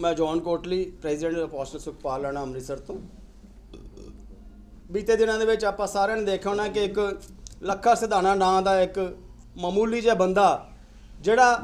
ਮੈਂ John Kotli president postal Sukhpal Lana Amritsar ਤੋਂ ਬੀਤੇ ਦਿਨਾਂ ਦੇ ਵਿੱਚ ਆਪਾਂ ਸਾਰਿਆਂ ਨੇ ਦੇਖਿਆ ਹੋਣਾ ਕਿ ਇੱਕ ਲੱਖਾ ਸਿਧਾਣਾ ਨਾਂ ਦਾ ਇੱਕ ਮਾਮੂਲੀ ਜਿਹਾ ਬੰਦਾ ਜਿਹੜਾ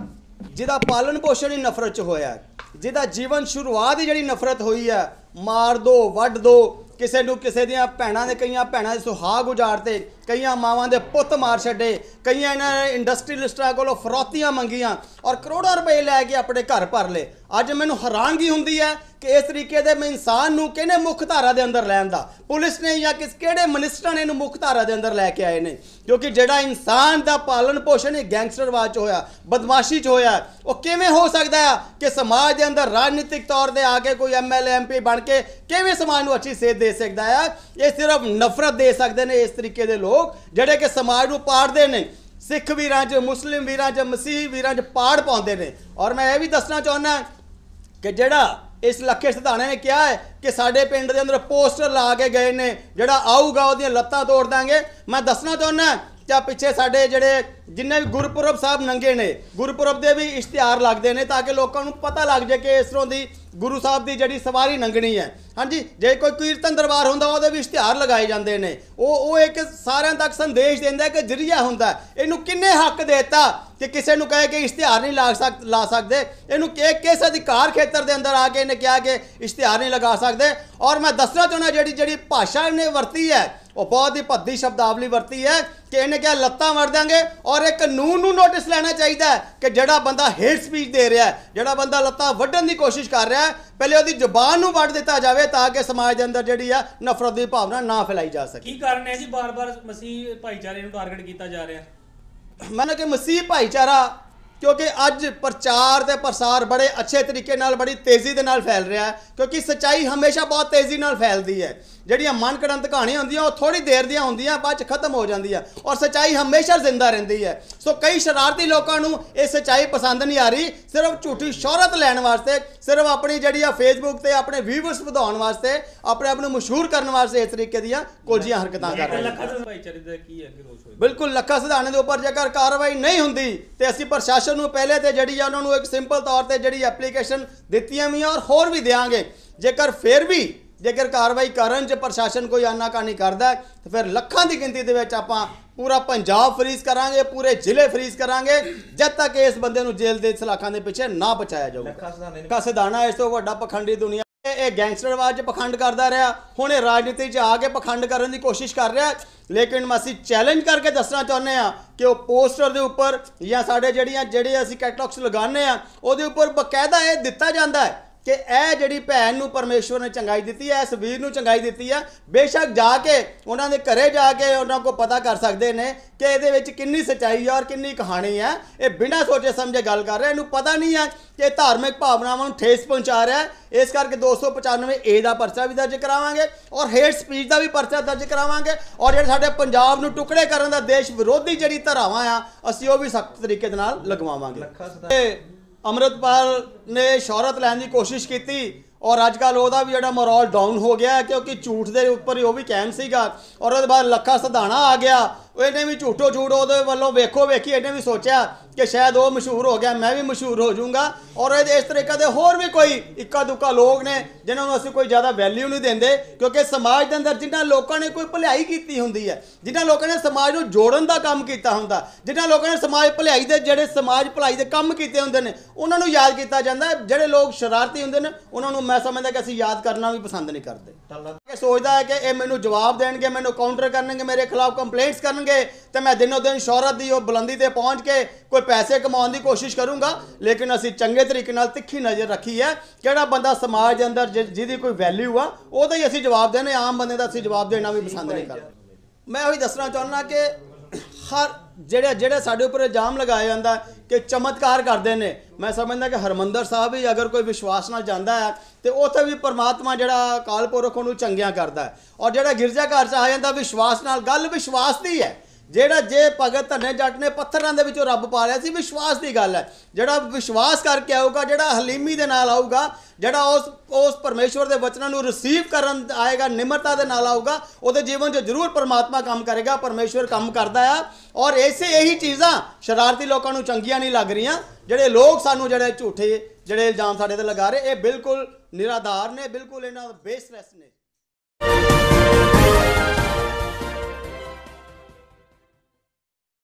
ਜਿਹਦਾ ਪਾਲਣ ਪੋਸ਼ਣ ਹੀ ਨਫ਼ਰਤ 'ਚ ਹੋਇਆ ਜਿਹਦਾ ਜੀਵਨ ਸ਼ੁਰੂਆਤ ਹੀ ਜਿਹੜੀ ਨਫ਼ਰਤ ਹੋਈ ਹੈ ਮਾਰ ਦੋ ਵੱਢ ਦੋ ਕਿਸੇ ਨੂੰ ਕਿਸੇ ਦੀਆਂ ਭੈਣਾਂ ਦੇ ਕਈਆਂ ਭੈਣਾਂ ਦੇ ਸੁਹਾਗ ਉਜਾੜਤੇ ਕਈਆਂ ਮਾਵਾਂ ਦੇ ਪੁੱਤ ਮਾਰ ਛੱਡੇ ਕਈਆਂ ਇਹਨਾਂ ਨੇ ਇੰਡਸਟਰੀਲਿਸਟਾਂ ਕੋਲੋਂ ਫਰੋਤੀਆਂ ਮੰਗੀਆਂ ਔਰ ਕਰੋੜਾਂ ਰੁਪਏ ਲੈ ਕੇ ਆਪਣੇ ਘਰ ਭਰ ਲਏ ਅੱਜ ਮੈਨੂੰ ਹੈਰਾਨਗੀ ਹੁੰਦੀ ਹੈ ਕਿ ਇਸ ਤਰੀਕੇ ਦੇ ਮੈਂ ਇਨਸਾਨ ਨੂੰ ਕਿਹਨੇ ਮੁੱਖ ਧਾਰਾ ਦੇ ਅੰਦਰ ਲੈਣ ਦਾ ਪੁਲਿਸ ਨੇ ਜਾਂ ਕਿਸ ਕਿਹੜੇ ਮਨਿਸਟਰ ਨੇ ਇਹਨੂੰ ਮੁੱਖ ਧਾਰਾ ਦੇ ਅੰਦਰ ਲੈ ਕੇ ਆਏ ਨੇ ਕਿਉਂਕਿ ਜਿਹੜਾ ਇਨਸਾਨ ਦਾ ਪਾਲਣ ਪੋਸ਼ਣ ਇਹ ਗੈਂਗਸਟਰਵਾਦ ਚ ਹੋਇਆ ਬਦਮਾਸ਼ੀ ਚ ਹੋਇਆ ਉਹ ਕਿਵੇਂ ਹੋ ਸਕਦਾ ਹੈ ਕਿ ਸਮਾਜ ਦੇ ਅੰਦਰ ਰਾਜਨੀਤਿਕ ਤੌਰ ਤੇ ਆ ਕੇ ਕੋਈ ਐਮਐਲਏ ਐਮਪੀ ਬਣ ਕੇ ਕਿਵੇਂ ਸਮਾਜ ਨੂੰ ਅੱਛੀ ਸੇਧ ਦੇ ਸਕਦਾ ਹੈ ਇਹ ਸਿਰਫ ਨਫ਼ਰਤ ਦੇ ਸਕਦੇ ਨੇ ਇਸ ਤਰੀਕੇ ਦੇ ਲੋਕ ਲੋਕ ਜਿਹੜੇ ਕਿ ਸਮਾਜ ਨੂੰ ਪਾੜਦੇ ਨੇ ਸਿੱਖ ਵੀਰਾਂ 'ਚ ਮੁਸਲਿਮ ਵੀਰਾਂ 'ਚ ਮਸੀਹੀ ਵੀਰਾਂ 'ਚ ਪਾੜ ਪਾਉਂਦੇ ਨੇ ਔਰ ਮੈਂ ਇਹ ਵੀ ਦੱਸਣਾ ਚਾਹੁੰਦਾ ਕਿ ਜਿਹੜਾ ਇਸ ਲੱਖੇ ਸਿਧਾਣੇ ਨੇ ਕਿਹਾ ਹੈ ਕਿ ਸਾਡੇ ਪਿੰਡ ਦੇ ਅੰਦਰ ਪੋਸਟਰ ਲਾ ਕੇ ਗਏ ਨੇ ਜਿਹੜਾ ਆਊਗਾ ਉਹਦੀਆਂ ਲੱਤਾਂ ਤੋੜ ਦਾਂਗੇ ਮੈਂ ਦੱਸਣਾ ਚਾਹੁੰਦਾ ਜਾਂ ਪਿੱਛੇ ਸਾਡੇ ਜਿਹੜੇ ਜਿੰਨੇ ਵੀ ਗੁਰਪੁਰਬ ਸਾਹਿਬ ਨੰਗੇ ਨੇ ਗੁਰਪੁਰਬ ਦੇ ਵੀ ਇਸ਼ਤਿਹਾਰ ਲੱਗਦੇ ਨੇ ਤਾਂ ਕਿ ਲੋਕਾਂ ਨੂੰ ਪਤਾ ਲੱਗ ਜਾਏ ਕਿ ਇਸ ਤਰ੍ਹਾਂ ਦੀ ਗੁਰੂ ਸਾਹਿਬ ਦੀ ਜਿਹੜੀ ਸਵਾਰੀ ਨੰਗਣੀ ਹੈ ਹਾਂਜੀ ਜੇ ਕੋਈ ਕੀਰਤਨ ਦਰਬਾਰ ਹੁੰਦਾ ਉਹਦੇ ਵੀ ਇਸ਼ਤਿਹਾਰ ਲਗਾਏ ਜਾਂਦੇ ਨੇ ਉਹ ਉਹ ਇੱਕ ਸਾਰਿਆਂ ਤੱਕ ਸੰਦੇਸ਼ ਦਿੰਦਾ ਕਿ ਜਰੀਆ ਹੁੰਦਾ ਇਹਨੂੰ ਕਿੰਨੇ ਹੱਕ ਦੇਤਾ ਕਿ ਕਿਸੇ ਨੂੰ ਕਹੇ ਕਿ ਇਸ਼ਤਿਹਾਰ ਨਹੀਂ ਲਾ ਸਕ ਲਾ ਸਕਦੇ ਇਹਨੂੰ ਕਿ ਕਿਸ ਅਧਿਕਾਰ ਖੇਤਰ ਦੇ ਅੰਦਰ ਆ ਕੇ ਇਹਨੇ ਕਿਹਾ ਕਿ ਇਸ਼ਤਿਹਾਰ ਨਹੀਂ ਲਗਾ ਸਕਦੇ ਔਰ ਮੈਂ ਦੱਸਣਾ ਚਾਹੁੰਦਾ ਜਿਹੜੀ ਜਿਹੜੀ ਭਾਸ਼ਾ ਇਹਨੇ ਵਰਤੀ ਹੈ ਉਹ ਬਹੁਤ ਹੀ ਭੱਦੀ ਸ਼ਬਦਾਵਲੀ ਵਰਤੀ ਹੈ ਕਿ ਇਹਨੇ ਕਿਹਾ ਲੱਤਾਂ ਵੜ ਦਾਂਗੇ ਔਰ ਇੱਕ ਕਾਨੂੰਨ ਨੂੰ ਨੋਟਿਸ ਲੈਣਾ ਚਾਹੀਦਾ ਹੈ ਕਿ ਜਿਹੜਾ ਬੰਦਾ ਹੇਟ ਸਪੀਚ ਦੇ ਰਿਹਾ ਹੈ ਜਿਹੜਾ ਬੰਦਾ ਲੱਤਾਂ ਵੱਢਣ ਦੀ ਕੋਸ਼ਿਸ਼ ਕਰ ਰਿਹਾ ਹੈ ਪਹਿਲੇ ਉਹਦੀ ਜ਼ੁਬਾਨ ਨੂੰ ਵੱਢ ਦਿੱਤਾ ਜਾਵੇ ਤਾਂ ਕਿ ਸਮਾਜ ਦੇ ਅੰਦਰ ਜਿਹੜੀ ਆ ਨਫ਼ਰਤ ਦੀ ਭਾਵਨਾ ਨਾ ਫੈਲਾਈ ਜਾ ਸਕੇ ਕੀ ਕਾਰਨ ਹੈ ਜੀ ਬਾਰ-ਬਾਰ ਮਸੀਹ ਭਾਈਚਾਰੇ ਨੂੰ ਟਾਰਗੇਟ ਕੀਤਾ ਜਾ ਰਿਹਾ ਮੈਨੂੰ ਕਿ ਮਸੀਹ ਭਾਈਚਾਰਾ ਕਿਉਂਕਿ ਅੱਜ ਪ੍ਰਚਾਰ ਤੇ ਪ੍ਰਸਾਰ ਬੜੇ ਅੱਛੇ ਤਰੀਕੇ ਨਾਲ ਬੜੀ ਤੇਜ਼ੀ ਦੇ ਨਾਲ ਫੈਲ ਰਿਹਾ ਹੈ ਕਿਉਂਕਿ ਸਚਾਈ ਹਮੇਸ਼ਾ ਬਹੁਤ ਤੇਜ਼ੀ ਨਾਲ ਫੈਲਦੀ ਹੈ ਜਿਹੜੀਆਂ ਮਨਕੜੰਤ ਕਹਾਣੀਆਂ ਹੁੰਦੀਆਂ ਉਹ ਥੋੜੀ ਦੇਰ ਦੀਆਂ ਹੁੰਦੀਆਂ ਬਾਅਦ ਚ ਖਤਮ ਹੋ ਜਾਂਦੀਆਂ ਔਰ ਸਚਾਈ ਹਮੇਸ਼ਾ ਜ਼ਿੰਦਾ ਰਹਿੰਦੀ ਹੈ ਸੋ ਕਈ ਸ਼ਰਾਰਤੀ ਲੋਕਾਂ ਨੂੰ ਇਹ ਸਚਾਈ ਪਸੰਦ ਨਹੀਂ ਆ ਰਹੀ ਸਿਰਫ ਝੂਠੀ ਸ਼ੋਹਰਤ ਲੈਣ ਵਾਸਤੇ ਸਿਰਫ ਆਪਣੀ ਜਿਹੜੀ ਆ ਫੇਸਬੁੱਕ ਤੇ ਆਪਣੇ ਵੀਵਰਸ ਵਧਾਉਣ ਵਾਸਤੇ ਆਪਣੇ ਆਪ ਨੂੰ ਮਸ਼ਹੂਰ ਕਰਨ ਵਾਸਤੇ ਇਸ ਤਰੀਕੇ ਦੀਆਂ ਕੋਝੀਆਂ ਹਰਕਤਾਂ ਕਰ ਰਹੇ ਹਨ ਬਿਲਕੁਲ ਲੱਖਾ ਸਿਧਾਣੇ ਦੇ ਉੱਪਰ ਜੇਕਰ ਕਾਰਵਾਈ ਨਹੀਂ ਹੁੰਦੀ ਤੇ ਅਸੀਂ ਪ੍ਰਸ਼ਾਸਨ ਨੂੰ ਪਹਿਲੇ ਤੇ ਜਿਹੜੀ ਆ ਉਹਨਾਂ ਨੂੰ ਇੱਕ ਸਿੰਪਲ ਤੌਰ ਤੇ ਜਿਹੜੀ ਐਪਲੀਕੇਸ਼ਨ ਦਿੱਤੀਆਂ ਵੀ ਔਰ ਹੋਰ ਵੀ ਦੇਾਂਗੇ ਜੇਕਰ ਫਿਰ ਵੀ ਜੇਕਰ ਕਾਰਵਾਈ ਕਰਨ 'ਚ ਪ੍ਰਸ਼ਾਸਨ ਕੋਈ ਆਨਾਕਾਨੀ ਕਰਦਾ ਤਾਂ ਫਿਰ ਲੱਖਾਂ ਦੀ ਗਿਣਤੀ ਦੇ ਵਿੱਚ ਆਪਾਂ ਪੂਰਾ ਪੰਜਾਬ ਫਰੀਜ਼ ਕਰਾਂਗੇ ਪੂਰੇ ਜ਼ਿਲ੍ਹੇ ਫਰੀਜ਼ ਕਰਾਂਗੇ ਜਦ ਤੱਕ ਇਸ ਬੰਦੇ ਨੂੰ ਜੇਲ੍ਹ ਦੇ ਸਲਾਖਾਂ ਦੇ ਪਿੱਛੇ ਨਾ ਬਚਾਇਆ ਜਾਊਗਾ ਕਸਦਾਨਾ ਇਸ ਤੋਂ ਵੱਡਾ ਪਖੰਡੀ ਦੁਨੀਆ ਇਹ ਗੈਂਗਸਟਰਵਾਦ 'ਚ ਪਖੰਡ ਕਰਦਾ ਰਿਹਾ ਹੁਣ ਇਹ ਰਾਜਨੀਤੀ 'ਚ ਆ ਕੇ ਪਖੰਡ ਕਰਨ ਦੀ ਕੋਸ਼ਿਸ਼ ਕਰ ਰਿਹਾ ਲੇਕਿਨ ਅਸੀਂ ਚੈਲੰਜ ਕਰਕੇ ਦੱਸਣਾ ਚਾਹੁੰਦੇ ਆ ਕਿ ਉਹ ਪੋਸਟਰ ਦੇ ਉੱਪਰ ਜਾਂ ਸਾਡੇ ਜਿਹੜੀਆਂ ਜਿਹੜੇ ਅਸੀਂ ਕੈਟਲੌਗਸ ਲਗਾਉਂਦੇ ਆ ਉਹਦੇ ਉੱਪਰ ਬਕਾਇਦਾ ਇਹ ਦਿੱਤਾ ਜਾਂਦਾ ਹੈ ਕਿ ਇਹ ਜਿਹੜੀ ਭੈਣ ਨੂੰ ਪਰਮੇਸ਼ਵਰ ਨੇ ਚੰਗਾਈ ਦਿੱਤੀ ਹੈ ਇਸ ਵੀਰ ਨੂੰ ਚੰਗਾਈ ਦਿੱਤੀ ਹੈ ਬੇਸ਼ੱਕ ਜਾ ਕੇ ਉਹਨਾਂ ਦੇ ਘਰੇ ਜਾ ਕੇ ਉਹਨਾਂ ਕੋ ਪਤਾ ਕਰ ਸਕਦੇ ਨੇ ਕਿ ਇਹਦੇ ਵਿੱਚ ਕਿੰਨੀ ਸਚਾਈ ਹੈ ਔਰ ਕਿੰਨੀ ਕਹਾਣੀ ਹੈ ਇਹ ਬਿਨਾਂ ਸੋਚੇ ਸਮਝੇ ਗੱਲ ਕਰ ਰਿਹਾ ਇਹਨੂੰ ਪਤਾ ਨਹੀਂ ਹੈ ਕਿ ਧਾਰਮਿਕ ਭਾਵਨਾਵਾਂ ਨੂੰ ਠੇਸ ਪਹੁੰਚਾ ਰਿਹਾ ਹੈ ਇਸ ਕਰਕੇ 295 ਏ ਦਾ ਪਰਚਾ ਵੀ ਦਰਜ ਕਰਾਵਾਂਗੇ ਔਰ ਹੇਟ ਸਪੀਚ ਦਾ ਵੀ ਪਰਚਾ ਦਰਜ ਕਰਾਵਾਂਗੇ ਔਰ ਜਿਹੜੇ ਸਾਡੇ ਪੰਜਾਬ ਨੂੰ ਟੁਕੜੇ ਕਰਨ ਦਾ ਦੇਸ਼ ਵਿਰੋਧੀ ਜਿਹੜੀ ਧਰਾਵਾ ਆ ਅਸੀਂ ਉਹ ਵੀ ਸਖਤ ਤਰੀਕੇ ਦੇ ਨਾਲ ਲਗਵਾਵਾਂਗੇ ਅਮਰਤਪਾਲ ਨੇ ਸ਼ੌਹਰਤ ਲੈਣ ਦੀ ਕੋਸ਼ਿਸ਼ ਕੀਤੀ ਔਰ ਅੱਜ ਕੱਲ ਉਹਦਾ ਵੀ ਜਿਹੜਾ ਮੋਰਲ ਡਾਊਨ ਹੋ ਗਿਆ ਕਿਉਂਕਿ ਝੂਠ ਦੇ ਉੱਪਰ ਉਹ ਵੀ ਕੈਮ ਸੀਗਾ ਔਰ ਉਹਦੇ ਬਾਅਦ ਲੱਖਾ ਸਧਾਣਾ ਆ ਗਿਆ ਉਹਨੇ ਵੀ ਝੂਠੋ ਝੂਠ ਉਹਦੇ ਵੱਲੋਂ ਵੇਖੋ ਵੇਖੀ ਇਹਨੇ ਵੀ ਸੋਚਿਆ ਕਿ ਸ਼ਾਇਦ ਉਹ ਮਸ਼ਹੂਰ ਹੋ ਗਿਆ ਮੈਂ ਵੀ ਮਸ਼ਹੂਰ ਹੋ ਜਾਊਂਗਾ ਔਰ ਇਹਦੇ ਇਸ ਤਰੀਕੇ ਦੇ ਹੋਰ ਵੀ ਕੋਈ ਇੱਕਾ ਦੁੱਕਾ ਲੋਕ ਨੇ ਜਿਨ੍ਹਾਂ ਨੂੰ ਅਸੀਂ ਕੋਈ ਜ਼ਿਆਦਾ ਵੈਲਿਊ ਨਹੀਂ ਦਿੰਦੇ ਕਿਉਂਕਿ ਸਮਾਜ ਦੇ ਅੰਦਰ ਜਿਨ੍ਹਾਂ ਲੋਕਾਂ ਨੇ ਕੋਈ ਭਲਾਈ ਕੀਤੀ ਹੁੰਦੀ ਹੈ ਜਿਨ੍ਹਾਂ ਲੋਕਾਂ ਨੇ ਸਮਾਜ ਨੂੰ ਜੋੜਨ ਦਾ ਕੰਮ ਕੀਤਾ ਹੁੰਦਾ ਜਿਨ੍ਹਾਂ ਲੋਕਾਂ ਨੇ ਸਮਾਜ ਭਲਾਈ ਦੇ ਜਿਹੜੇ ਸਮਾਜ ਭਲਾਈ ਦੇ ਕੰਮ ਕੀਤੇ ਹੁੰਦੇ ਨੇ ਉਹਨਾਂ ਨੂੰ ਯਾਦ ਕੀਤਾ ਜਾਂਦਾ ਜਿਹੜੇ ਲੋਕ ਸ਼ਰਾਰਤੀ ਹੁੰਦੇ ਨੇ ਉਹਨਾਂ ਨੂੰ ਮੈਂ ਸਮਝਦਾ ਕਿ ਅਸੀਂ ਯਾਦ ਕਰਨਾ ਵੀ ਪਸੰਦ ਨਹੀਂ ਕਰਦੇ ਕਿ ਸੋਚਦਾ ਹੈ ਕਿ ਇਹ ਮੈਨੂੰ ਜਵਾਬ ਦੇਣਗੇ ਮੈਨੂੰ ਕਾਊਂਟਰ ਕਰਨਗੇ ਮੇਰੇ ਖਿਲਾਫ ਕੰਪਲੇਂਟਸ ਕਰਨਗੇ ਤੇ ਮੈਂ ਦਿਨੋ ਦਿਨ ਸ਼ੌਹਰਤ ਦੀ ਉਹ ਬੁਲੰਦੀ ਤੇ ਪਹੁੰਚ ਕੇ ਕੋਈ ਪੈਸੇ ਕਮਾਉਣ ਦੀ ਕੋਸ਼ਿਸ਼ ਕਰੂੰਗਾ ਲੇਕਿਨ ਅਸੀਂ ਚੰਗੇ ਤਰੀਕੇ ਨਾਲ ਤਿੱਖੀ ਨਜ਼ਰ ਰੱਖੀ ਹੈ ਕਿਹੜਾ ਬੰਦਾ ਸਮਾਜ ਦੇ ਅੰਦਰ ਜਿਹਦੀ ਕੋਈ ਵੈਲਿਊ ਆ ਉਹਦਾ ਹੀ ਅਸੀਂ ਜਵਾਬ ਦੇਣੇ ਆਮ ਬੰਦੇ ਦਾ ਅਸੀਂ ਜਵਾਬ ਦੇਣਾ ਵੀ ਪਸੰਦ ਨਹੀਂ ਕਰਦੇ ਮੈਂ ਉਹੀ ਦੱਸਣਾ ਚਾਹੁੰਦਾ ਕਿ ਹਰ ਜਿਹੜੇ ਜਿਹੜੇ ਸਾਡੇ ਉੱਪਰ ਇਲਜ਼ਾਮ ਲਗਾਏ ਜਾਂਦਾ ਕਿ ਚਮਤਕਾਰ ਕਰਦੇ ਨੇ ਮੈਂ ਸਮਝਦਾ ਕਿ ਹਰਮੰਦਰ ਸਾਹਿਬ ਵੀ ਅਗਰ ਕੋਈ ਵਿਸ਼ਵਾਸ ਨਾਲ ਜਾਂਦਾ ਹੈ ਤੇ ਉੱਥੇ ਵੀ ਪਰਮਾਤਮਾ ਜਿਹੜਾ ਕਾਲਪੁਰਖ ਨੂੰ ਚੰਗਿਆਂ ਕਰਦਾ ਔਰ ਜਿਹੜਾ ਗਿਰਜਾ ਘਰ ਚ ਆ ਜਾਂਦਾ ਵਿਸ਼ਵਾਸ ਨਾਲ ਗੱਲ ਵਿਸ਼ਵਾਸ ਦੀ ਹੈ ਜਿਹੜਾ ਜੇ ਭਗਤ ਧੰਨੇ ਜੱਟ ਨੇ ਪੱਥਰਾਂ ਦੇ ਵਿੱਚੋਂ ਰੱਬ ਪਾ ਲਿਆ ਸੀ ਵਿਸ਼ਵਾਸ ਦੀ ਗੱਲ ਹੈ ਜਿਹੜਾ ਵਿਸ਼ਵਾਸ ਕਰਕੇ ਆਊਗਾ ਜਿਹੜਾ ਹਲੀਮੀ ਦੇ ਨਾਲ ਆਊਗਾ ਜਿਹੜਾ ਉਸ ਉਸ ਪਰਮੇਸ਼ਵਰ ਦੇ ਵਚਨਾਂ ਨੂੰ ਰਿਸੀਵ ਕਰਨ ਆਏਗਾ ਨਿਮਰਤਾ ਦੇ ਨਾਲ ਆਊਗਾ ਉਹਦੇ ਜੀਵਨ 'ਚ ਜ਼ਰੂਰ ਪਰਮਾਤਮਾ ਕੰਮ ਕਰੇਗਾ ਪਰਮੇਸ਼ਵਰ ਕੰਮ ਕਰਦਾ ਆ ਔਰ ਐਸੇ ਇਹੀ ਚੀਜ਼ਾਂ ਸ਼ਰਾਰਤੀ ਲੋਕਾਂ ਨੂੰ ਚੰਗੀਆਂ ਨਹੀਂ ਲੱਗ ਰਹੀਆਂ ਜਿਹੜੇ ਲੋਕ ਸਾਨੂੰ ਜਿਹੜੇ ਝੂਠੇ ਜਿਹੜੇ ਇਲਜ਼ਾਮ ਸਾਡੇ ਤੇ ਲਗਾ ਰਹੇ ਇਹ ਬਿਲਕੁਲ ਨਿਰਾਧਾਰ ਨੇ ਬਿਲਕੁਲ ਇਹਨਾਂ ਬੇਸਲੈਸ ਨੇ